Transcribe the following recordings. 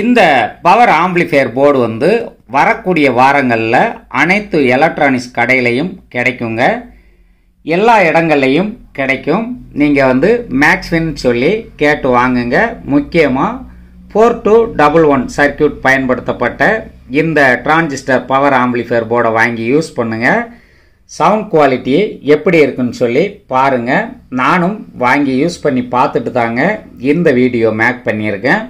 இந்த power amplifier board வந்து வரக்கூடிய வாரங்களில் அனைத்து எலக்ட்ரானிக்ஸ் கடையிலையும் கிடைக்குங்க எல்லா இடங்கள்லையும் கிடைக்கும் நீங்கள் வந்து மேக்ஸ்வின் சொல்லி கேட்டு வாங்குங்க முக்கியமாக four two double one circuit பயன்படுத்தப்பட்ட இந்த டிரான்சிஸ்டர் பவர் ஆம்பிளிஃபையர் போர்டை வாங்கி யூஸ் பண்ணுங்கள் சவுண்ட் குவாலிட்டி எப்படி இருக்குன்னு சொல்லி பாருங்கள் நானும் வாங்கி யூஸ் பண்ணி பார்த்துட்டு தாங்க இந்த வீடியோ மேக் பண்ணியிருக்கேன்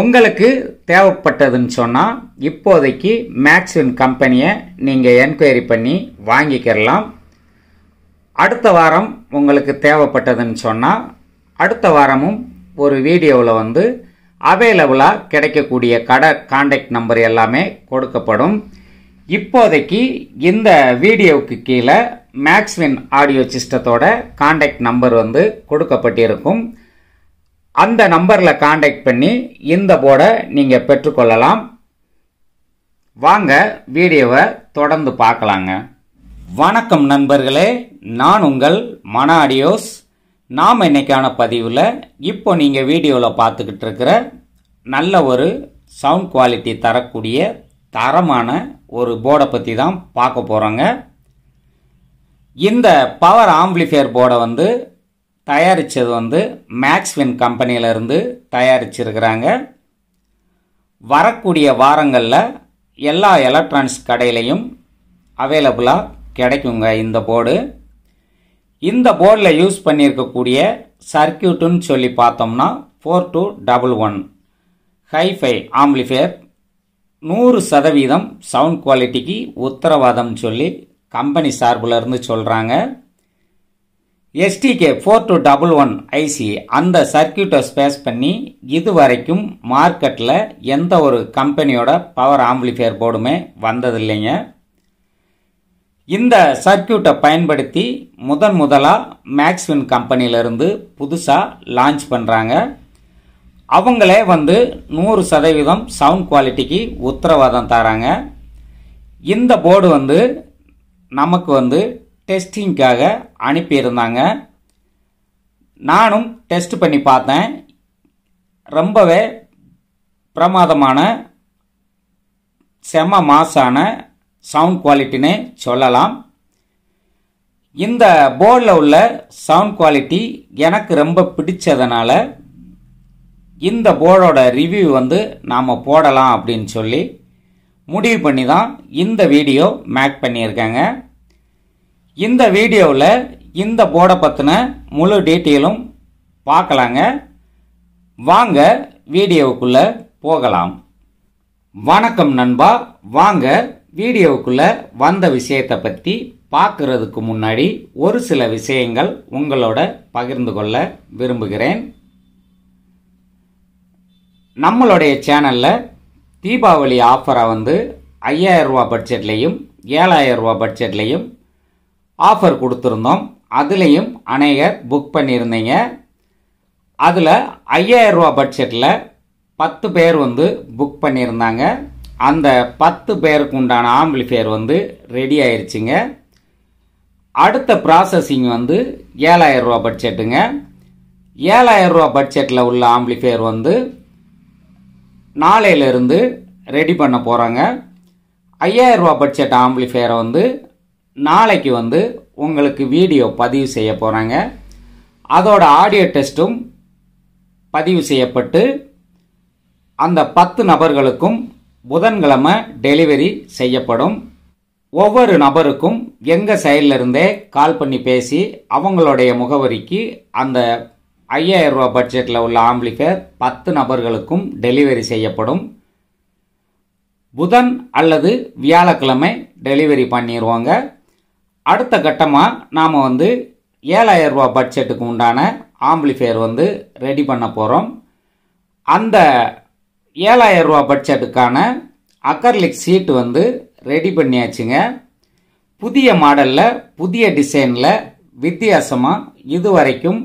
உங்களுக்கு தேவைப்பட்டதுன்னு சொன்னால் இப்போதைக்கு மேக்ஸின் கம்பெனியை நீங்கள் என்கொயரி பண்ணி வாங்கிக்கிறலாம் அடுத்த வாரம் உங்களுக்கு தேவைப்பட்டதுன்னு சொன்னால் அடுத்த வாரமும் ஒரு வீடியோவில் வந்து அவைலபிளாக கிடைக்கக்கூடிய கடை காண்டாக்ட் நம்பர் எல்லாமே கொடுக்கப்படும் இப்போதைக்கு இந்த வீடியோவுக்கு கீழே மேக்ஸ்வின் ஆடியோ சிஸ்டத்தோட காண்டாக்ட் நம்பர் வந்து கொடுக்கப்பட்டிருக்கும் அந்த நம்பரில் காண்டாக்ட் பண்ணி இந்த போர்டை நீங்கள் பெற்றுக்கொள்ளலாம் வாங்க வீடியோவை தொடர்ந்து பார்க்கலாங்க வணக்கம் நண்பர்களே நான் உங்கள் மன ஆடியோஸ் நாம் இன்னைக்கான பதிவில் இப்போ நீங்கள் வீடியோவில் பார்த்துக்கிட்டு இருக்கிற நல்ல ஒரு சவுண்ட் குவாலிட்டி தரக்கூடிய தரமான ஒரு போர்டை பற்றி தான் பார்க்க போகிறோங்க இந்த பவர் ஆம்பிளிஃபையர் போர்டை வந்து தயாரித்தது வந்து மேக்ஸ்வின் கம்பெனியிலேருந்து தயாரிச்சிருக்கிறாங்க வரக்கூடிய வாரங்களில் எல்லா எலக்ட்ரானிக்ஸ் கடையிலையும் அவைலபிளாக கிடைக்குங்க இந்த போர்டு இந்த போர்டில் யூஸ் பண்ணியிருக்கக்கூடிய சர்க்கியூட்டுன்னு சொல்லி பார்த்தோம்னா four two double one hifi amplifier நூறு சதவீதம் சவுண்ட் குவாலிட்டிக்கு உத்தரவாதம் சொல்லி கம்பெனி சார்பில் இருந்து சொல்கிறாங்க STK four two double one IC அந்த சர்க்கியூட்டை ஸ்பேஸ் பண்ணி இது வரைக்கும் மார்க்கெட்டில் எந்த ஒரு கம்பெனியோட பவர் ஆம்பிளிஃபையர் போர்டுமே வந்ததில்லைங்க இந்த சர்க்கியூட்டை பயன்படுத்தி முதன் முதலாக மேக்ஸ்வின் கம்பெனியிலிருந்து புதுசாக லான்ச் பண்ணுறாங்க அவங்களே வந்து நூறு சதவீதம் சவுண்ட் குவாலிட்டிக்கு உத்தரவாதம் தராங்க இந்த போர்டு வந்து நமக்கு வந்து டெஸ்டிங்காக அனுப்பியிருந்தாங்க நானும் டெஸ்ட் பண்ணி பார்த்தேன் ரொம்பவே பிரமாதமான செம மாசான சவுண்ட் குவாலிட்டின்னு சொல்லலாம் இந்த போர்டில் உள்ள சவுண்ட் குவாலிட்டி எனக்கு ரொம்ப பிடிச்சதுனால இந்த போர்டோட ரிவ்யூ வந்து நாம் போடலாம் அப்படின்னு சொல்லி முடிவு பண்ணி தான் இந்த வீடியோ மேக் பண்ணியிருக்கேங்க இந்த வீடியோவில் இந்த போர்டை பற்றின முழு டீட்டெயிலும் பார்க்கலாங்க வாங்க வீடியோவுக்குள்ளே போகலாம் வணக்கம் நண்பா வாங்க வீடியோவுக்குள்ளே வந்த விஷயத்தை பற்றி பார்க்குறதுக்கு முன்னாடி ஒரு சில விஷயங்கள் உங்களோட பகிர்ந்து கொள்ள விரும்புகிறேன் நம்மளுடைய சேனலில் தீபாவளி ஆஃபராக வந்து ரூபா பட்ஜெட்லேயும் ரூபா பட்ஜெட்லேயும் ஆஃபர் கொடுத்துருந்தோம் அதுலேயும் அநேகர் புக் பண்ணியிருந்தீங்க அதில் ஐயாயிரரூபா பட்ஜெட்டில் பத்து பேர் வந்து புக் பண்ணியிருந்தாங்க அந்த பத்து பேருக்கு உண்டான ஆம்பிளிஃபேர் வந்து ரெடி ஆயிடுச்சுங்க அடுத்த ப்ராசஸிங் வந்து ரூபா பட்ஜெட்டுங்க ரூபா பட்ஜெட்டில் உள்ள ஆம்பிளிஃபேர் வந்து நாளையிலேருந்து ரெடி பண்ண போகிறாங்க ரூபா பட்ஜெட் ஆம்பிளிஃபேரை வந்து நாளைக்கு வந்து உங்களுக்கு வீடியோ பதிவு செய்ய போகிறாங்க அதோட ஆடியோ டெஸ்ட்டும் பதிவு செய்யப்பட்டு அந்த பத்து நபர்களுக்கும் புதன்கிழமை டெலிவரி செய்யப்படும் ஒவ்வொரு நபருக்கும் எங்கள் சைட்லேருந்தே கால் பண்ணி பேசி அவங்களுடைய முகவரிக்கு அந்த ஐயாயிரம் ரூபா பட்ஜெட்டில் உள்ள ஆம்பிளிஃபேர் பத்து நபர்களுக்கும் டெலிவரி செய்யப்படும் புதன் அல்லது வியாழக்கிழமை டெலிவரி பண்ணிடுவாங்க அடுத்த கட்டமாக நாம் வந்து ஏழாயிரம் ரூபா பட்ஜெட்டுக்கு உண்டான ஆம்பிளிஃபையர் வந்து ரெடி பண்ண போகிறோம் அந்த ஏழாயிரம் ரூபா பட்ஜெட்டுக்கான அக்கர்லிக் சீட்டு வந்து ரெடி பண்ணியாச்சுங்க புதிய மாடலில் புதிய டிசைனில் வித்தியாசமாக இதுவரைக்கும்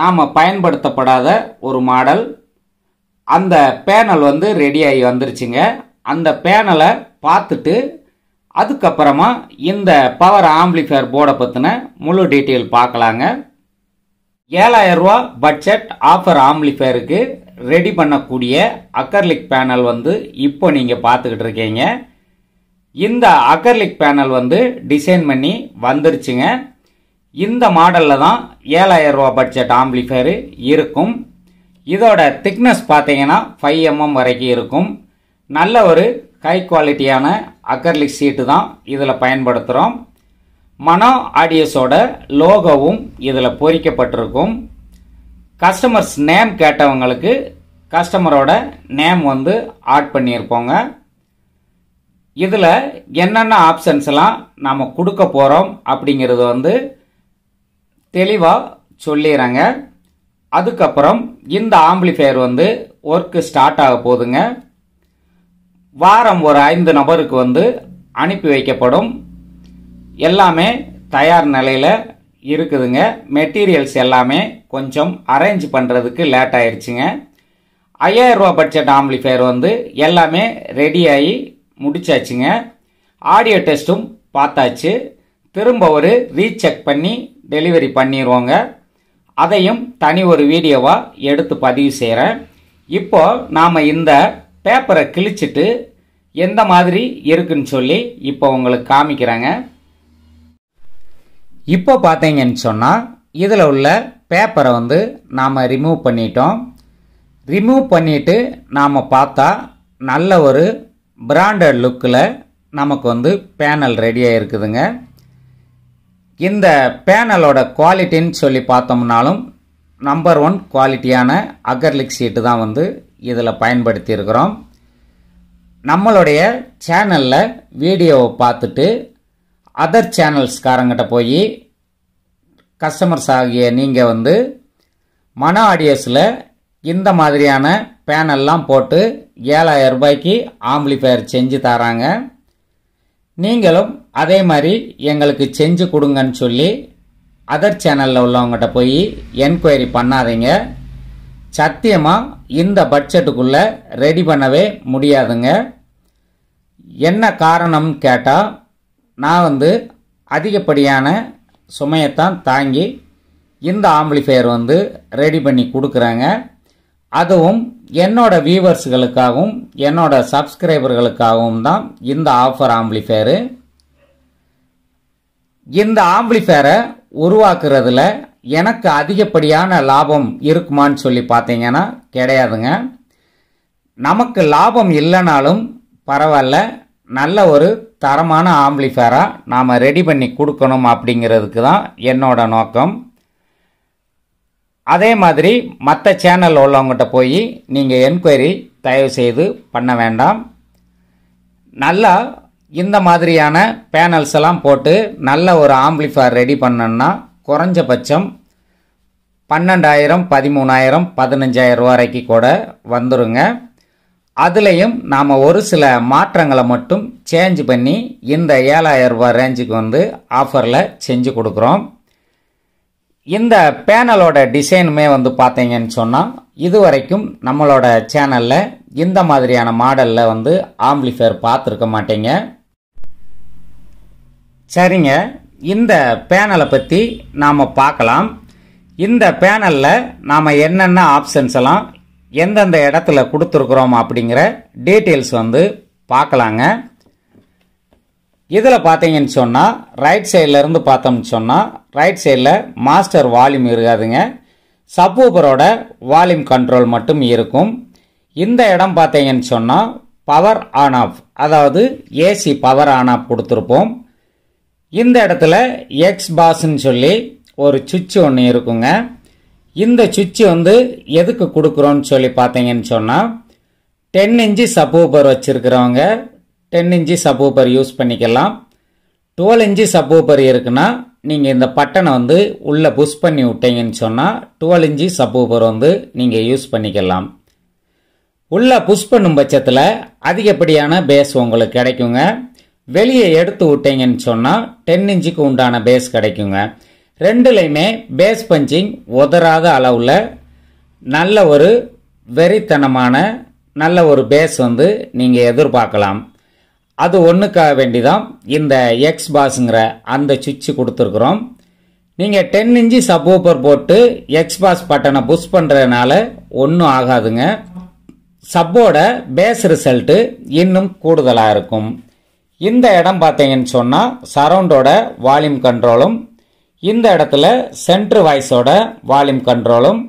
நாம் பயன்படுத்தப்படாத ஒரு மாடல் அந்த பேனல் வந்து ரெடியாகி வந்துருச்சுங்க அந்த பேனலை பார்த்துட்டு அதுக்கப்புறமா இந்த பவர் ஆம்பிளிஃபையர் போர்டை பற்றின முழு டீட்டெயில் பார்க்கலாங்க ரூபா பட்ஜெட் ஆஃபர் ஆம்பிளிஃபையருக்கு ரெடி பண்ணக்கூடிய அக்கர்லிக் பேனல் வந்து இப்போ நீங்கள் பார்த்துக்கிட்டு இருக்கீங்க இந்த அக்கர்லிக் பேனல் வந்து டிசைன் பண்ணி வந்துருச்சுங்க இந்த மாடலில் தான் ஏழாயிரம் ரூபா பட்ஜெட் ஆம்பிளிஃபையரு இருக்கும் இதோட திக்னஸ் பார்த்தீங்கன்னா ஃபைவ் எம்எம் mm வரைக்கும் இருக்கும் நல்ல ஒரு ஹை குவாலிட்டியான அக்கர்லிக் சீட்டு தான் இதில் பயன்படுத்துகிறோம் மனோ ஆடியஸோட லோகோவும் இதில் பொறிக்கப்பட்டிருக்கும் கஸ்டமர்ஸ் நேம் கேட்டவங்களுக்கு கஸ்டமரோட நேம் வந்து ஆட் பண்ணியிருப்போங்க இதில் என்னென்ன ஆப்ஷன்ஸ்லாம் நாம் கொடுக்க போகிறோம் அப்படிங்கிறது வந்து தெளிவாக சொல்லிடுறேங்க அதுக்கப்புறம் இந்த ஆம்பிளிஃபையர் வந்து ஒர்க்கு ஸ்டார்ட் ஆக போகுதுங்க வாரம் ஒரு ஐந்து நபருக்கு வந்து அனுப்பி வைக்கப்படும் எல்லாமே தயார் நிலையில் இருக்குதுங்க மெட்டீரியல்ஸ் எல்லாமே கொஞ்சம் அரேஞ்ச் பண்ணுறதுக்கு லேட் ஆயிடுச்சுங்க ஐயாயிரரூபா பட்ஜெட் ஆம்பிளிஃபயர் வந்து எல்லாமே ரெடியாகி முடிச்சாச்சுங்க ஆடியோ டெஸ்ட்டும் பார்த்தாச்சு திரும்ப ஒரு ரீசெக் பண்ணி டெலிவரி பண்ணிடுவோங்க அதையும் தனி ஒரு வீடியோவாக எடுத்து பதிவு செய்கிறேன் இப்போ நாம் இந்த பேப்பரை கிழிச்சிட்டு எந்த மாதிரி இருக்குன்னு சொல்லி இப்போ உங்களுக்கு காமிக்கிறாங்க இப்போ பார்த்தீங்கன்னு சொன்னால் இதில் உள்ள பேப்பரை வந்து நாம் ரிமூவ் பண்ணிட்டோம் ரிமூவ் பண்ணிவிட்டு நாம் பார்த்தா நல்ல ஒரு பிராண்டட் லுக்கில் நமக்கு வந்து பேனல் ரெடியாக இருக்குதுங்க இந்த பேனலோட குவாலிட்டின்னு சொல்லி பார்த்தோம்னாலும் நம்பர் ஒன் குவாலிட்டியான அகர்லிக் சீட்டு தான் வந்து இதில் பயன்படுத்தியிருக்கிறோம் நம்மளுடைய சேனலில் வீடியோவை பார்த்துட்டு அதர் சேனல்ஸ்காரங்கிட்ட போய் கஸ்டமர்ஸ் ஆகிய நீங்கள் வந்து மன ஆடியோஸில் இந்த மாதிரியான பேனல்லாம் போட்டு ஏழாயிரம் ரூபாய்க்கு ஆம்பிளிஃபயர் செஞ்சு தராங்க நீங்களும் அதே மாதிரி எங்களுக்கு செஞ்சு கொடுங்கன்னு சொல்லி அதர் சேனலில் உள்ளவங்ககிட்ட போய் என்கொயரி பண்ணாதீங்க சத்தியமாக இந்த பட்ஜெட்டுக்குள்ளே ரெடி பண்ணவே முடியாதுங்க என்ன காரணம் கேட்டால் நான் வந்து அதிகப்படியான சுமையைத்தான் தாங்கி இந்த ஆம்பிளிஃபையர் வந்து ரெடி பண்ணி கொடுக்குறேங்க அதுவும் என்னோட வியூவர்ஸுகளுக்காகவும் என்னோட சப்ஸ்கிரைபர்களுக்காகவும் தான் இந்த ஆஃபர் ஆம்பிளிஃபையரு இந்த ஆம்பிளிஃபையரை உருவாக்குறதுல எனக்கு அதிகப்படியான லாபம் இருக்குமான்னு சொல்லி பார்த்தீங்கன்னா கிடையாதுங்க நமக்கு லாபம் இல்லைனாலும் பரவாயில்ல நல்ல ஒரு தரமான ஆம்பிளிஃபேராக நாம் ரெடி பண்ணி கொடுக்கணும் அப்படிங்கிறதுக்கு தான் என்னோட நோக்கம் அதே மாதிரி மற்ற சேனல் உள்ளவங்ககிட்ட போய் நீங்கள் என்கொயரி தயவு செய்து பண்ண வேண்டாம் நல்லா இந்த மாதிரியான பேனல்ஸ் எல்லாம் போட்டு நல்ல ஒரு ஆம்பிளிஃபயர் ரெடி பண்ணோன்னா குறைஞ்சபட்சம் பன்னெண்டாயிரம் பதிமூணாயிரம் பதினஞ்சாயிரம் வரைக்கும் கூட வந்துருங்க அதுலேயும் நாம் ஒரு சில மாற்றங்களை மட்டும் சேஞ்ச் பண்ணி இந்த ஏழாயிரம் ரூபா ரேஞ்சுக்கு வந்து ஆஃபரில் செஞ்சு கொடுக்குறோம் இந்த பேனலோட டிசைனுமே வந்து பார்த்தீங்கன்னு சொன்னால் இது வரைக்கும் நம்மளோட சேனலில் இந்த மாதிரியான மாடலில் வந்து ஆம்பிளிஃபையர் பார்த்துருக்க மாட்டேங்க சரிங்க இந்த பேனலை பற்றி நாம் பார்க்கலாம் இந்த பேனலில் நாம் என்னென்ன ஆப்ஷன்ஸ் எல்லாம் எந்தெந்த இடத்துல கொடுத்துருக்குறோம் அப்படிங்கிற டீட்டெயில்ஸ் வந்து பார்க்கலாங்க இதில் பார்த்தீங்கன்னு சொன்னால் ரைட் சைட்லேருந்து பார்த்தோம்னு சொன்னால் ரைட் சைடில் மாஸ்டர் வால்யூம் இருக்காதுங்க சப்பூபரோட வால்யூம் கண்ட்ரோல் மட்டும் இருக்கும் இந்த இடம் பார்த்தீங்கன்னு சொன்னால் பவர் ஆன் ஆஃப் அதாவது ஏசி பவர் ஆன் ஆஃப் கொடுத்துருப்போம் இந்த இடத்துல எக்ஸ் பாஸ்ன்னு சொல்லி ஒரு சுவிட்ச் ஒன்று இருக்குங்க இந்த சுவிட்சு வந்து எதுக்கு கொடுக்குறோன்னு சொல்லி பார்த்தீங்கன்னு சொன்னால் டென் இன்ச்சு சப்பூப்பர் வச்சுருக்கிறவங்க டென் இன்ச்சு சப்பூப்பர் யூஸ் பண்ணிக்கலாம் டுவெல் இன்ச்சு சப்பூப்பர் இருக்குன்னா நீங்கள் இந்த பட்டனை வந்து உள்ளே புஷ் பண்ணி விட்டீங்கன்னு சொன்னால் டுவெல் இன்ச்சு சப்பூப்பர் வந்து நீங்கள் யூஸ் பண்ணிக்கலாம் உள்ளே புஷ் பண்ணும் பட்சத்தில் அதிகப்படியான பேஸ் உங்களுக்கு கிடைக்குங்க வெளியே எடுத்து விட்டீங்கன்னு சொன்னால் டென் இன்ச்சுக்கு உண்டான பேஸ் கிடைக்குங்க ரெண்டுலையுமே பேஸ் பஞ்சிங் உதறாத அளவில் நல்ல ஒரு வெறித்தனமான நல்ல ஒரு பேஸ் வந்து நீங்கள் எதிர்பார்க்கலாம் அது ஒன்றுக்காக வேண்டி தான் இந்த எக்ஸ் பாஸுங்கிற அந்த சுவிட்சு கொடுத்துருக்குறோம் நீங்கள் டென் இன்ச்சு சப்வூப்பர் போட்டு எக்ஸ் பாஸ் பட்டனை புஷ் பண்ணுறதுனால ஒன்றும் ஆகாதுங்க சப்போட பேஸ் ரிசல்ட்டு இன்னும் கூடுதலாக இருக்கும் இந்த இடம் பார்த்தீங்கன்னு சொன்னால் சரவுண்டோட வால்யூம் கண்ட்ரோலும் இந்த இடத்துல சென்ட்ரு வாய்ஸோட வால்யூம் கண்ட்ரோலும்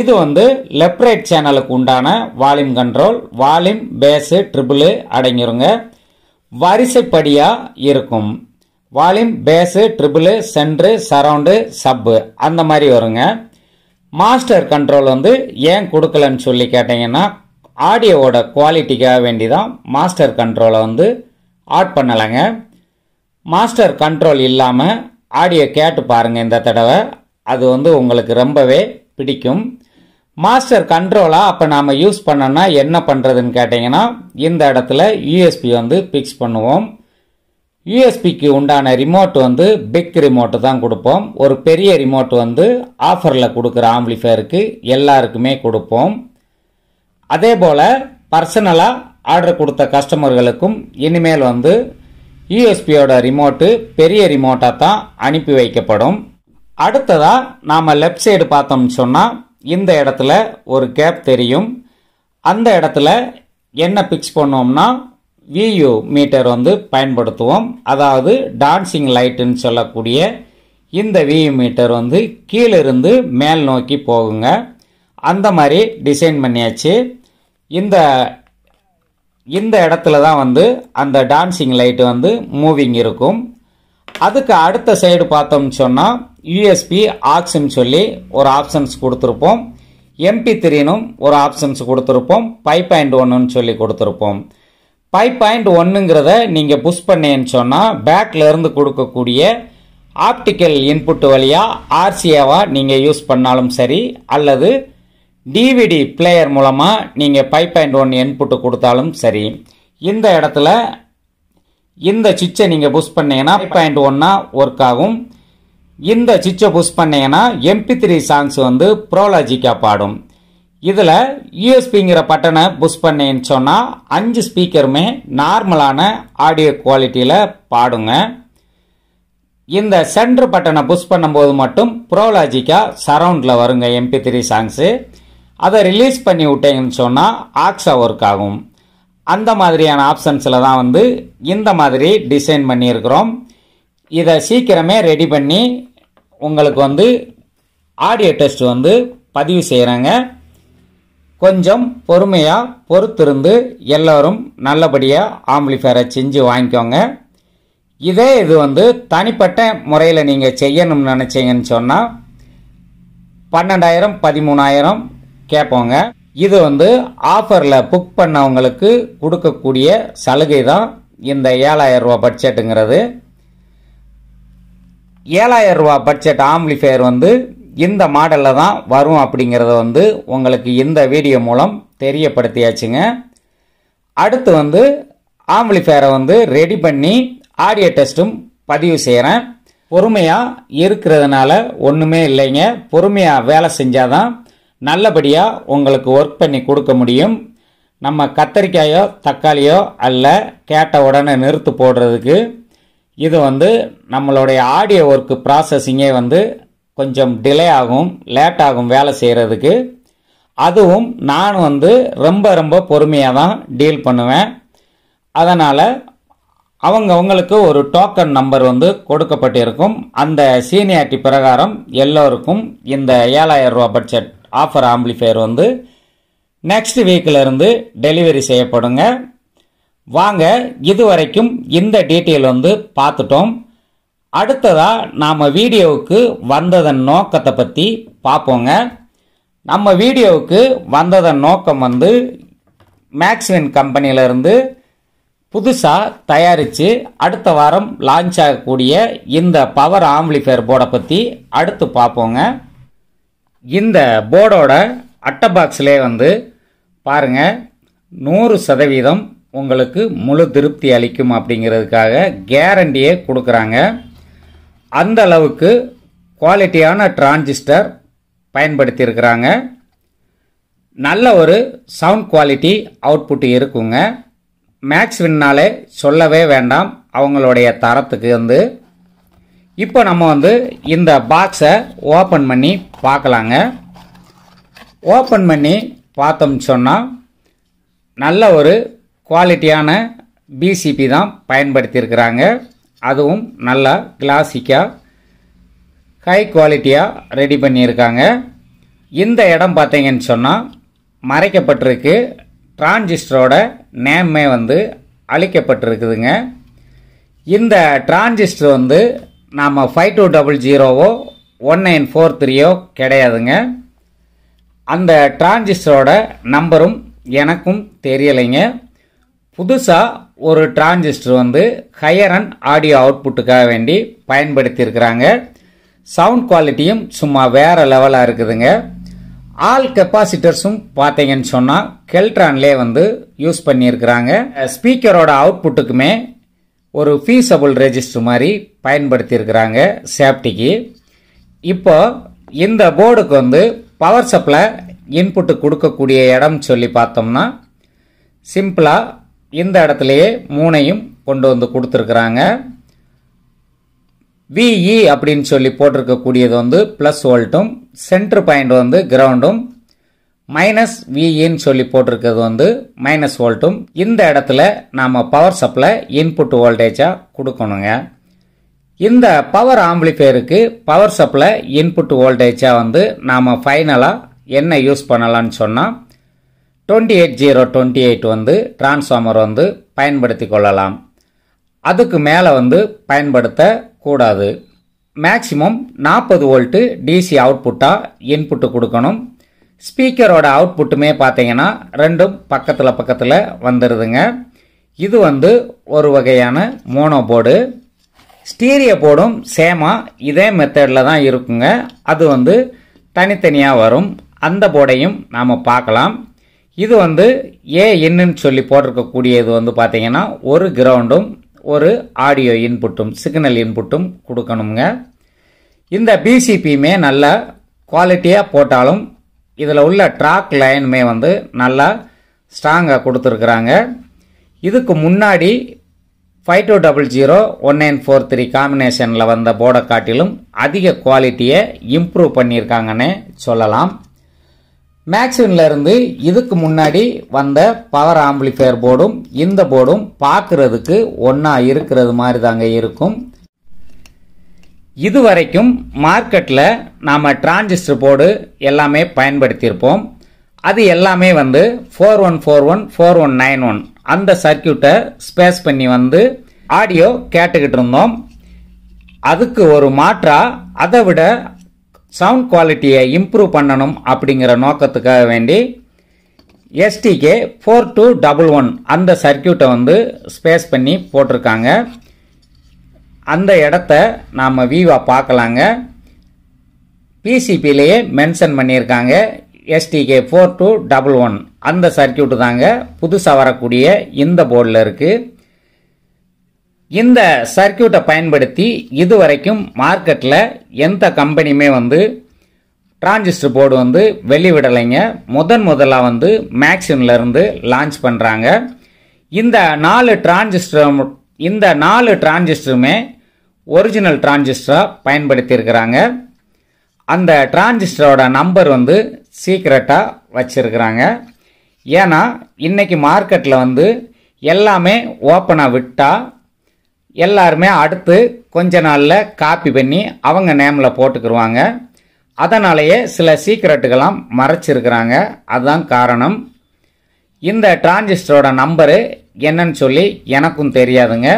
இது வந்து லெப்ரைட் சேனலுக்கு உண்டான volume control volume bass treble அடங்கிருங்க வரிசைப்படியாக இருக்கும் volume bass treble centre surround sub அந்த மாதிரி வருங்க மாஸ்டர் கண்ட்ரோல் வந்து ஏன் கொடுக்கலன்னு சொல்லி கேட்டிங்கன்னா ஆடியோவோட குவாலிட்டிக்காக வேண்டி தான் மாஸ்டர் கண்ட்ரோலை வந்து ஆட் பண்ணலைங்க மாஸ்டர் கண்ட்ரோல் இல்லாமல் ஆடியோ கேட்டு பாருங்கள் இந்த தடவை அது வந்து உங்களுக்கு ரொம்பவே பிடிக்கும் மாஸ்டர் கண்ட்ரோலாக அப்போ நாம் யூஸ் பண்ணோன்னா என்ன பண்ணுறதுன்னு கேட்டிங்கன்னா இந்த இடத்துல யூஎஸ்பி வந்து ஃபிக்ஸ் பண்ணுவோம் யூஎஸ்பிக்கு உண்டான ரிமோட் வந்து பிக் ரிமோட்டு தான் கொடுப்போம் ஒரு பெரிய ரிமோட் வந்து ஆஃபரில் கொடுக்குற ஆம்பிளிஃபயருக்கு எல்லாருக்குமே கொடுப்போம் அதே போல் பர்சனலாக ஆர்டர் கொடுத்த கஸ்டமர்களுக்கும் இனிமேல் வந்து யூஎஸ்பியோட ரிமோட்டு பெரிய ரிமோட்டாக தான் அனுப்பி வைக்கப்படும் அடுத்ததாக நாம் லெஃப்ட் சைடு பார்த்தோம்னு சொன்னால் இந்த இடத்துல ஒரு கேப் தெரியும் அந்த இடத்துல என்ன பிக்ஸ் பண்ணோம்னா வியூ மீட்டர் வந்து பயன்படுத்துவோம் அதாவது டான்சிங் லைட்டுன்னு சொல்லக்கூடிய இந்த வியூ மீட்டர் வந்து கீழிருந்து மேல் நோக்கி போகுங்க அந்த மாதிரி டிசைன் பண்ணியாச்சு இந்த இந்த இடத்துல தான் வந்து அந்த டான்சிங் லைட் வந்து மூவிங் இருக்கும் அதுக்கு அடுத்த சைடு பார்த்தோம்னு சொன்னால் யூஎஸ்பி ஆக்ஸ்ன்னு சொல்லி ஒரு ஆப்ஷன்ஸ் கொடுத்துருப்போம் எம்பி த்ரீனும் ஒரு ஆப்ஷன்ஸ் கொடுத்துருப்போம் ஃபைவ் பாயிண்ட் ஒன்றுன்னு சொல்லி கொடுத்துருப்போம் பைவ் பாயிண்ட் ஒன்றுங்கிறத நீங்கள் புஷ் பண்ணேன்னு சொன்னால் பேக்கில் இருந்து கொடுக்கக்கூடிய ஆப்டிக்கல் இன்புட் வழியாக ஆர்சிஏவாக நீங்கள் யூஸ் பண்ணாலும் சரி அல்லது டிவிடி பிளேயர் மூலமாக நீங்கள் ஃபைவ் பாயிண்ட் ஒன் இன்புட்டு கொடுத்தாலும் சரி இந்த இடத்துல இந்த சுவிட்சை நீங்கள் புஷ் பண்ணீங்கன்னா பாயிண்ட் ஒன்னா ஒர்க் ஆகும் இந்த சுவிட்சை புஷ் பண்ணீங்கன்னா எம்பி த்ரீ சாங்ஸ் வந்து ப்ரோலாஜிக்காக பாடும் இதில் யூஎஸ்பிங்கிற பட்டனை புஷ் பண்ணேன்னு சொன்னால் அஞ்சு ஸ்பீக்கருமே நார்மலான ஆடியோ குவாலிட்டியில் பாடுங்க இந்த சென்டர் பட்டனை புஷ் பண்ணும்போது மட்டும் ப்ரோலாஜிக்காக சரவுண்டில் வருங்க எம்பி த்ரீ சாங்ஸு அதை ரிலீஸ் பண்ணி விட்டேங்கன்னு சொன்னால் ஆக்ஸா ஒர்க் ஆகும் அந்த மாதிரியான ஆப்ஷன்ஸில் தான் வந்து இந்த மாதிரி டிசைன் பண்ணியிருக்கிறோம் இதை சீக்கிரமே ரெடி பண்ணி உங்களுக்கு வந்து ஆடியோ டெஸ்ட் வந்து பதிவு செய்கிறாங்க கொஞ்சம் பொறுமையாக பொறுத்திருந்து எல்லோரும் நல்லபடியாக ஆம்பிளிஃபயரை செஞ்சு வாங்கிக்கோங்க இதே இது வந்து தனிப்பட்ட முறையில் நீங்கள் செய்யணும்னு நினச்சிங்கன்னு சொன்னால் பன்னெண்டாயிரம் பதிமூணாயிரம் கேட்போங்க இது வந்து ஆஃபரில் புக் பண்ணவங்களுக்கு கொடுக்கக்கூடிய சலுகை தான் இந்த ஏழாயிரம் ரூபா பட்ஜெட்டுங்கிறது ஏழாயிரம் ரூபா பட்ஜெட் ஆம்பிளிஃபையர் வந்து இந்த மாடலில் தான் வரும் அப்படிங்கிறத வந்து உங்களுக்கு இந்த வீடியோ மூலம் தெரியப்படுத்தியாச்சுங்க அடுத்து வந்து ஆம்பிளிஃபையரை வந்து ரெடி பண்ணி ஆடியோ டெஸ்ட்டும் பதிவு செய்கிறேன் பொறுமையாக இருக்கிறதுனால ஒன்றுமே இல்லைங்க பொறுமையாக வேலை செஞ்சால் தான் நல்லபடியாக உங்களுக்கு ஒர்க் பண்ணி கொடுக்க முடியும் நம்ம கத்தரிக்காயோ தக்காளியோ அல்ல கேட்ட உடனே நிறுத்து போடுறதுக்கு இது வந்து நம்மளுடைய ஆடியோ ஒர்க்கு ப்ராசஸிங்கே வந்து கொஞ்சம் டிலே ஆகும் லேட் ஆகும் வேலை செய்கிறதுக்கு அதுவும் நான் வந்து ரொம்ப ரொம்ப பொறுமையாக தான் டீல் பண்ணுவேன் அதனால் அவங்கவுங்களுக்கு ஒரு டோக்கன் நம்பர் வந்து கொடுக்கப்பட்டிருக்கும் அந்த சீனியாரிட்டி பிரகாரம் எல்லோருக்கும் இந்த ஏழாயிரம் ரூபா பட்ஜெட் ஆஃபர் ஆம்பிளிஃபையர் வந்து நெக்ஸ்ட் வீக்கிலிருந்து டெலிவரி செய்யப்படுங்க வாங்க இதுவரைக்கும் இந்த டீட்டெயில் வந்து பார்த்துட்டோம் அடுத்ததாக நாம் வீடியோவுக்கு வந்ததன் நோக்கத்தை பற்றி பார்ப்போங்க நம்ம வீடியோவுக்கு வந்ததன் நோக்கம் வந்து மேக்ஸ்வின் கம்பெனியிலேருந்து புதுசாக தயாரித்து அடுத்த வாரம் லான்ச் ஆகக்கூடிய இந்த பவர் ஆம்பிளிஃபையர் போர்டை பற்றி அடுத்து பார்ப்போங்க இந்த போர்டோட அட்டை பாக்ஸ்லேயே வந்து பாருங்கள் நூறு சதவீதம் உங்களுக்கு முழு திருப்தி அளிக்கும் அப்படிங்கிறதுக்காக கேரண்டியே கொடுக்குறாங்க அந்த அளவுக்கு குவாலிட்டியான டிரான்சிஸ்டர் பயன்படுத்தியிருக்கிறாங்க நல்ல ஒரு சவுண்ட் குவாலிட்டி அவுட்புட் இருக்குங்க மேக்ஸ் வின்னாலே சொல்லவே வேண்டாம் அவங்களுடைய தரத்துக்கு வந்து இப்போ நம்ம வந்து இந்த பாக்ஸை ஓப்பன் பண்ணி பார்க்கலாங்க ஓப்பன் பண்ணி பார்த்தோம் சொன்னால் நல்ல ஒரு குவாலிட்டியான பிசிபி தான் பயன்படுத்தியிருக்கிறாங்க அதுவும் நல்லா கிளாசிக்காக ஹை குவாலிட்டியாக ரெடி பண்ணியிருக்காங்க இந்த இடம் பார்த்தீங்கன்னு சொன்னால் மறைக்கப்பட்டிருக்கு டிரான்சிஸ்டரோட நேமே வந்து அழிக்கப்பட்டிருக்குதுங்க இந்த டிரான்சிஸ்டர் வந்து நாம் ஃபைவ் டூ டபுள் ஜீரோவோ ஒன் நைன் ஃபோர் த்ரீயோ கிடையாதுங்க அந்த டிரான்சிஸ்டரோட நம்பரும் எனக்கும் தெரியலைங்க புதுசாக ஒரு டிரான்சிஸ்டர் வந்து ஹையர் அண்ட் ஆடியோ அவுட்புட்டுக்காக வேண்டி பயன்படுத்தியிருக்கிறாங்க சவுண்ட் குவாலிட்டியும் சும்மா வேறு லெவலாக இருக்குதுங்க ஆல் கெப்பாசிட்டர்ஸும் பார்த்தீங்கன்னு சொன்னால் கெல்ட்ரான்லே வந்து யூஸ் பண்ணியிருக்கிறாங்க ஸ்பீக்கரோட அவுட்புட்டுக்குமே ஒரு ஃபீஸபிள் ரெஜிஸ்டர் மாதிரி பயன்படுத்தியிருக்கிறாங்க சேஃப்டிக்கு இப்போ இந்த போர்டுக்கு வந்து பவர் சப்ளை இன்புட்டு கொடுக்கக்கூடிய இடம் சொல்லி பார்த்தோம்னா சிம்பிளாக இந்த இடத்துலையே மூணையும் கொண்டு வந்து கொடுத்துருக்குறாங்க விஇ e அப்படின்னு சொல்லி போட்டிருக்கக்கூடியது வந்து ப்ளஸ் வோல்ட்டும் சென்ட்ரு பாயிண்ட் வந்து கிரவுண்டும் மைனஸ் விஇன்னு சொல்லி போட்டிருக்கிறது வந்து மைனஸ் வோல்ட்டும் இந்த இடத்துல நாம் பவர் சப்ளை இன்புட் வோல்டேஜாக கொடுக்கணுங்க இந்த பவர் ஆம்பிளிஃபையருக்கு பவர் சப்ளை இன்புட் வோல்டேஜாக வந்து நாம் ஃபைனலாக என்ன யூஸ் பண்ணலான்னு சொன்னால் twenty eight zero twenty eight வந்து டிரான்ஸ்ஃபார்மர் வந்து பயன்படுத்தி கொள்ளலாம் அதுக்கு மேலே வந்து பயன்படுத்த கூடாது மேக்சிமம் நாற்பது வோல்ட்டு டிசி அவுட்புட்டாக இன்புட்டு கொடுக்கணும் ஸ்பீக்கரோட அவுட்புட்டுமே பார்த்தீங்கன்னா ரெண்டும் பக்கத்தில் பக்கத்தில் வந்துடுதுங்க இது வந்து ஒரு வகையான மோனோ போர்டு ஸ்டீரியோ போர்டும் சேமாக இதே மெத்தடில் தான் இருக்குங்க அது வந்து தனித்தனியாக வரும் அந்த போர்டையும் நாம் பார்க்கலாம் இது வந்து ஏ என்னன்னு சொல்லி போட்டிருக்கக்கூடியது வந்து பார்த்திங்கன்னா ஒரு கிரவுண்டும் ஒரு ஆடியோ இன்புட்டும் சிக்னல் இன்புட்டும் கொடுக்கணுங்க இந்த பிசிபியுமே நல்ல குவாலிட்டியாக போட்டாலும் இதில் உள்ள ட்ராக் லைனுமே வந்து நல்லா ஸ்ட்ராங்காக கொடுத்துருக்குறாங்க இதுக்கு முன்னாடி five two double zero one nine four three காம்பினேஷனில் வந்த போர்டை காட்டிலும் அதிக குவாலிட்டியை இம்ப்ரூவ் பண்ணியிருக்காங்கன்னு சொல்லலாம் இருந்து இதுக்கு முன்னாடி வந்த பவர் ஆம்பிளிஃபையர் போர்டும் இந்த போர்டும் பார்க்குறதுக்கு ஒன்றா இருக்கிறது மாதிரி தாங்க இருக்கும் இது வரைக்கும் மார்க்கெட்டில் நாம் டிரான்சிஸ்டர் போர்டு எல்லாமே பயன்படுத்தியிருப்போம் அது எல்லாமே வந்து four one four one four one nine one அந்த சர்க்கியூட்டை ஸ்பேஸ் பண்ணி வந்து ஆடியோ கேட்டுக்கிட்டு இருந்தோம் அதுக்கு ஒரு மாற்றாக அதை விட சவுண்ட் குவாலிட்டியை இம்ப்ரூவ் பண்ணணும் அப்படிங்கிற நோக்கத்துக்காக வேண்டி STK four two double one அந்த சர்க்கியூட்டை வந்து ஸ்பேஸ் பண்ணி போட்டிருக்காங்க அந்த இடத்த நாம் வீவா பார்க்கலாங்க பிசிபிலேயே மென்ஷன் பண்ணியிருக்காங்க STK four two double one அந்த சர்க்கியூட்டு தாங்க புதுசாக வரக்கூடிய இந்த போர்டில் இருக்குது இந்த சர்க்கியூட்டை பயன்படுத்தி இதுவரைக்கும் மார்க்கெட்டில் எந்த கம்பெனியுமே வந்து டிரான்சிஸ்டர் போர்டு வந்து வெளிவிடலைங்க முதன் முதலாக வந்து இருந்து லான்ச் பண்ணுறாங்க இந்த நாலு டிரான்சிஸ்டர் இந்த நாலு டிரான்சிஸ்டருமே ஒரிஜினல் டிரான்சிஸ்டராக பயன்படுத்தியிருக்கிறாங்க அந்த டிரான்சிஸ்டரோட நம்பர் வந்து சீக்ரெட்டாக வச்சுருக்கிறாங்க ஏன்னா இன்றைக்கி மார்க்கெட்டில் வந்து எல்லாமே ஓப்பனாக விட்டால் எல்லாருமே அடுத்து கொஞ்ச நாளில் காப்பி பண்ணி அவங்க நேமில் போட்டுக்கிருவாங்க அதனாலேயே சில சீக்ரெட்டுகளாம் மறைச்சிருக்கிறாங்க அதுதான் காரணம் இந்த டிரான்சிஸ்டரோட நம்பரு என்னன்னு சொல்லி எனக்கும் தெரியாதுங்க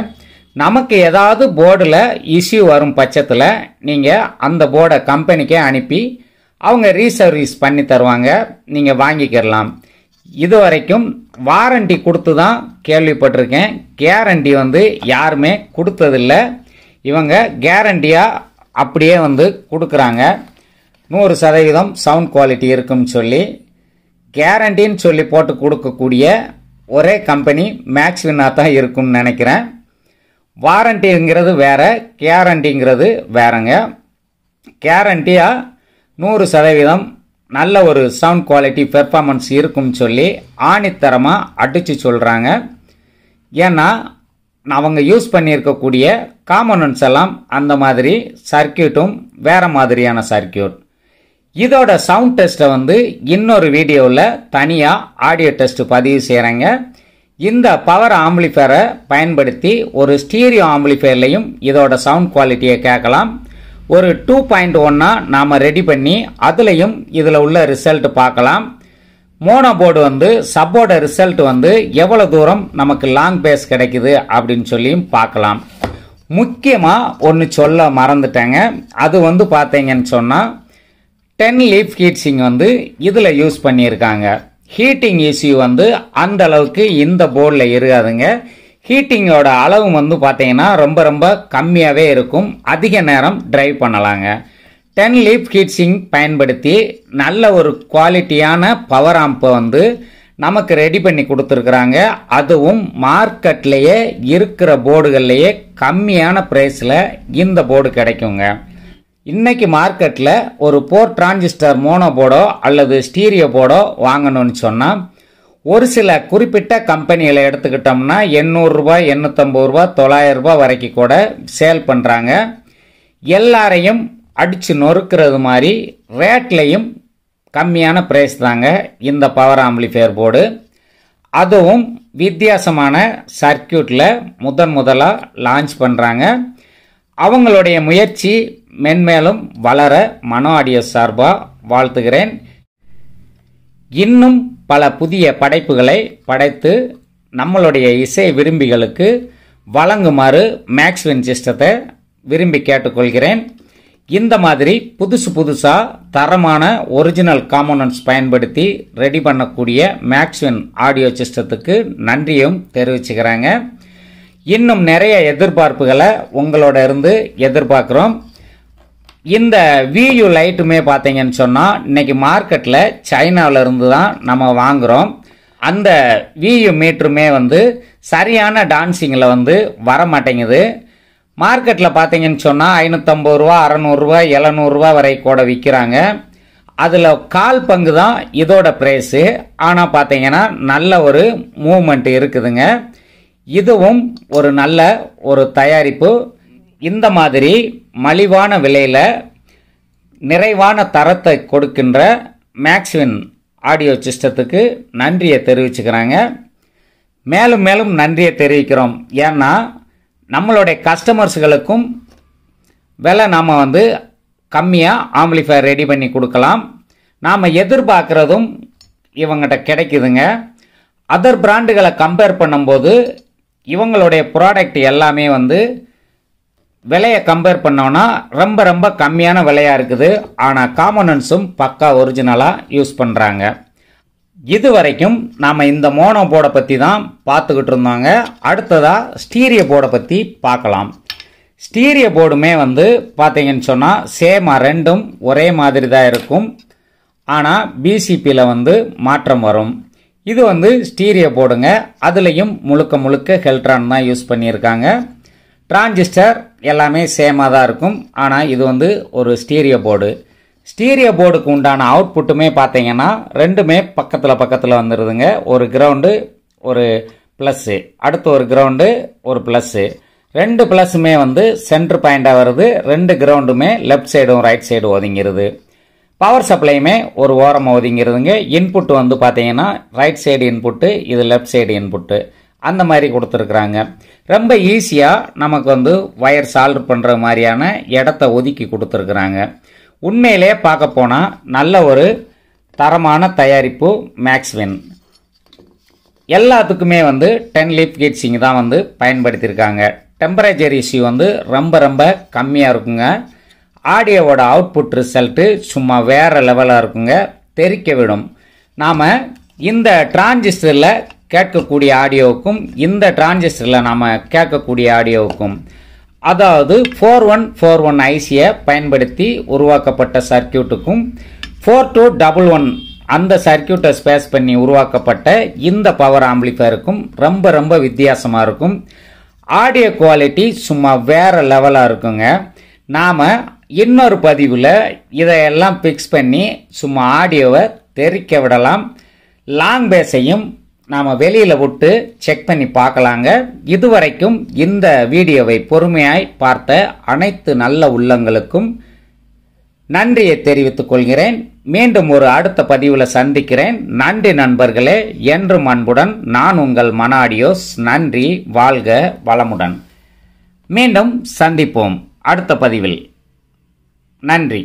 நமக்கு ஏதாவது போர்டில் இஷ்யூ வரும் பட்சத்தில் நீங்கள் அந்த போர்டை கம்பெனிக்கே அனுப்பி அவங்க ரீசர்வீஸ் பண்ணி தருவாங்க நீங்கள் வாங்கிக்கிடலாம் இது வரைக்கும் வாரண்டி கொடுத்து தான் கேள்விப்பட்டிருக்கேன் கேரண்டி வந்து யாருமே கொடுத்ததில்லை இவங்க கேரண்டியாக அப்படியே வந்து கொடுக்குறாங்க நூறு சதவீதம் சவுண்ட் குவாலிட்டி இருக்குன்னு சொல்லி கேரண்டின்னு சொல்லி போட்டு கொடுக்கக்கூடிய ஒரே கம்பெனி மேக்ஸ் தான் இருக்கும்னு நினைக்கிறேன் வாரண்டிங்கிறது வேறு கேரண்டிங்கிறது வேறங்க கேரண்டியாக நூறு சதவீதம் நல்ல ஒரு சவுண்ட் குவாலிட்டி பெர்ஃபார்மன்ஸ் இருக்கும்னு சொல்லி ஆணித்தரமாக அடித்து சொல்கிறாங்க ஏன்னா அவங்க யூஸ் பண்ணியிருக்கக்கூடிய காமனன்ஸ் எல்லாம் அந்த மாதிரி சர்க்கியூட்டும் வேறு மாதிரியான சர்க்கியூட் இதோட சவுண்ட் டெஸ்ட்டை வந்து இன்னொரு வீடியோவில் தனியாக ஆடியோ டெஸ்ட் பதிவு செய்கிறேங்க இந்த பவர் ஆம்பிளிஃபயரை பயன்படுத்தி ஒரு ஸ்டீரியோ ஆம்பிளிஃபயர்லையும் இதோட சவுண்ட் குவாலிட்டியை கேட்கலாம் ஒரு டூ பாயிண்ட் ஒன்னாக நாம் ரெடி பண்ணி அதுலேயும் இதில் உள்ள ரிசல்ட் பார்க்கலாம் மோனோ போர்டு வந்து சப்போர்ட ரிசல்ட் வந்து எவ்வளோ தூரம் நமக்கு லாங் பேஸ் கிடைக்குது அப்படின்னு சொல்லியும் பார்க்கலாம் முக்கியமாக ஒன்று சொல்ல மறந்துட்டேங்க அது வந்து பார்த்தீங்கன்னு சொன்னால் டென் லீஃப் ஹீட்ஸிங் வந்து இதில் யூஸ் பண்ணியிருக்காங்க ஹீட்டிங் இஷ்யூ வந்து அந்த அளவுக்கு இந்த போர்டில் இருக்காதுங்க ஹீட்டிங்கோட அளவு வந்து பார்த்தீங்கன்னா ரொம்ப ரொம்ப கம்மியாகவே இருக்கும் அதிக நேரம் ட்ரைவ் பண்ணலாங்க டென் லீப் ஹீட்ஸிங் பயன்படுத்தி நல்ல ஒரு குவாலிட்டியான பவர் ஆம்பை வந்து நமக்கு ரெடி பண்ணி கொடுத்துருக்குறாங்க அதுவும் மார்க்கெட்லேயே இருக்கிற போர்டுகள்லேயே கம்மியான ப்ரைஸில் இந்த போர்டு கிடைக்குங்க இன்னைக்கு மார்க்கெட்டில் ஒரு போர் டிரான்சிஸ்டர் மோனோ போர்டோ அல்லது ஸ்டீரியோ போர்டோ வாங்கணும்னு சொன்னால் ஒரு சில குறிப்பிட்ட கம்பெனிகளை எடுத்துக்கிட்டோம்னா எண்ணூறுரூபா எண்ணூற்றம்பது ரூபா தொள்ளாயிரம் ரூபா வரைக்கும் கூட சேல் பண்ணுறாங்க எல்லாரையும் அடித்து நொறுக்கிறது மாதிரி ரேட்லேயும் கம்மியான ப்ரைஸ் தாங்க இந்த பவர் ஆம்பிளிஃபேர் போர்டு அதுவும் வித்தியாசமான சர்க்கியூட்டில் முதன் முதலாக லான்ச் பண்ணுறாங்க அவங்களுடைய முயற்சி மென்மேலும் வளர மனோ ஆடியோ சார்பாக வாழ்த்துகிறேன் இன்னும் பல புதிய படைப்புகளை படைத்து நம்மளுடைய இசை விரும்பிகளுக்கு வழங்குமாறு மேக்ஸ்வின் சிஸ்டத்தை விரும்பி கேட்டுக்கொள்கிறேன் இந்த மாதிரி புதுசு புதுசாக தரமான ஒரிஜினல் காமனன்ஸ் பயன்படுத்தி ரெடி பண்ணக்கூடிய மேக்ஸ்வின் ஆடியோ சிஸ்டத்துக்கு நன்றியும் தெரிவிச்சுக்கிறாங்க இன்னும் நிறைய எதிர்பார்ப்புகளை உங்களோட இருந்து எதிர்பார்க்குறோம் இந்த வியூ லைட்டுமே பார்த்தீங்கன்னு சொன்னால் இன்னைக்கு மார்க்கெட்டில் இருந்து தான் நம்ம வாங்குகிறோம் அந்த வியூ மீட்டருமே வந்து சரியான டான்சிங்கில் வந்து வர மாட்டேங்குது மார்க்கெட்டில் பார்த்தீங்கன்னு சொன்னால் ஐநூற்றம்பது ரூபா அறநூறுரூவா எழுநூறுவா வரை கூட விற்கிறாங்க அதில் கால் பங்கு தான் இதோட ப்ரைஸு ஆனால் பார்த்தீங்கன்னா நல்ல ஒரு மூமெண்ட் இருக்குதுங்க இதுவும் ஒரு நல்ல ஒரு தயாரிப்பு இந்த மாதிரி மலிவான விலையில் நிறைவான தரத்தை கொடுக்கின்ற மேக்ஸ்வின் ஆடியோ சிஸ்டத்துக்கு நன்றியை தெரிவிச்சுக்கிறாங்க மேலும் மேலும் நன்றியை தெரிவிக்கிறோம் ஏன்னா நம்மளுடைய கஸ்டமர்ஸுகளுக்கும் விலை நாம் வந்து கம்மியாக ஆம்பிளிஃபயர் ரெடி பண்ணி கொடுக்கலாம் நாம் எதிர்பார்க்குறதும் இவங்கிட்ட கிடைக்குதுங்க அதர் பிராண்டுகளை கம்பேர் பண்ணும்போது இவங்களுடைய ப்ராடக்ட் எல்லாமே வந்து விலையை கம்பேர் பண்ணோன்னா ரொம்ப ரொம்ப கம்மியான விலையாக இருக்குது ஆனால் காமனன்ஸும் பக்கா ஒரிஜினலாக யூஸ் பண்ணுறாங்க இது வரைக்கும் நாம் இந்த மோனோ போர்டை பற்றி தான் பார்த்துக்கிட்டு இருந்தாங்க அடுத்ததாக ஸ்டீரியோ போர்டை பற்றி பார்க்கலாம் ஸ்டீரியோ போர்டுமே வந்து பார்த்தீங்கன்னு சொன்னால் சேமாக ரெண்டும் ஒரே மாதிரி தான் இருக்கும் ஆனால் பிசிபியில் வந்து மாற்றம் வரும் இது வந்து ஸ்டீரியோ போர்டுங்க அதுலேயும் முழுக்க முழுக்க ஹெல்ட்ரான் தான் யூஸ் பண்ணியிருக்காங்க டிரான்சிஸ்டர் எல்லாமே சேமாக தான் இருக்கும் ஆனால் இது வந்து ஒரு ஸ்டீரியோ போர்டு ஸ்டீரியோ போர்டுக்கு உண்டான அவுட்புட்டுமே பார்த்தீங்கன்னா ரெண்டுமே பக்கத்தில் பக்கத்தில் வந்துடுதுங்க ஒரு கிரவுண்டு ஒரு ப்ளஸ்ஸு அடுத்து ஒரு கிரவுண்டு ஒரு ப்ளஸ்ஸு ரெண்டு ப்ளஸ்ஸுமே வந்து சென்ட்ரு பாயிண்டாக வருது ரெண்டு கிரவுண்டுமே லெஃப்ட் சைடும் ரைட் சைடும் ஒதுங்கிடுது பவர் சப்ளையுமே ஒரு ஓரமாக ஒதுங்கிடுதுங்க இன்புட் வந்து பார்த்தீங்கன்னா ரைட் சைடு இன்புட்டு இது லெஃப்ட் சைடு இன்புட்டு அந்த மாதிரி கொடுத்துருக்குறாங்க ரொம்ப ஈஸியாக நமக்கு வந்து ஒயர் சால்வ் பண்ணுற மாதிரியான இடத்த ஒதுக்கி கொடுத்துருக்குறாங்க உண்மையிலே பார்க்க போனால் நல்ல ஒரு தரமான தயாரிப்பு மேக்ஸ்வின் எல்லாத்துக்குமே வந்து டென் லீப் கிட்ஸிங் தான் வந்து பயன்படுத்தியிருக்காங்க டெம்பரேச்சர் இஷ்யூ வந்து ரொம்ப ரொம்ப கம்மியாக இருக்குங்க ஆடியோவோட அவுட்புட் ரிசல்ட்டு சும்மா வேறு லெவலாக இருக்குங்க தெரிக்க விடும் நாம் இந்த டிரான்சிஸ்டரில் கேட்கக்கூடிய ஆடியோவுக்கும் இந்த டிரான்சிஸ்டரில் நாம் கேட்கக்கூடிய ஆடியோவுக்கும் அதாவது ஃபோர் ஒன் ஃபோர் ஒன் ஐசியை பயன்படுத்தி உருவாக்கப்பட்ட சர்க்கியூட்டுக்கும் ஃபோர் டூ டபுள் ஒன் அந்த சர்க்கியூட்டை ஸ்பேஸ் பண்ணி உருவாக்கப்பட்ட இந்த பவர் ஆம்பிளிஃபயருக்கும் ரொம்ப ரொம்ப வித்தியாசமாக இருக்கும் ஆடியோ குவாலிட்டி சும்மா வேறு லெவலாக இருக்குங்க நாம் இன்னொரு பதிவில் இதையெல்லாம் ஃபிக்ஸ் பண்ணி சும்மா ஆடியோவை தெரிக்க விடலாம் லாங் பேஸையும் நாம் வெளியில் விட்டு செக் பண்ணி பார்க்கலாங்க இதுவரைக்கும் இந்த வீடியோவை பொறுமையாய் பார்த்த அனைத்து நல்ல உள்ளங்களுக்கும் நன்றியை தெரிவித்துக் கொள்கிறேன் மீண்டும் ஒரு அடுத்த பதிவில் சந்திக்கிறேன் நன்றி நண்பர்களே என்றும் அன்புடன் நான் உங்கள் மனாடியோஸ் நன்றி வாழ்க வளமுடன் மீண்டும் சந்திப்போம் அடுத்த பதிவில் நன்றி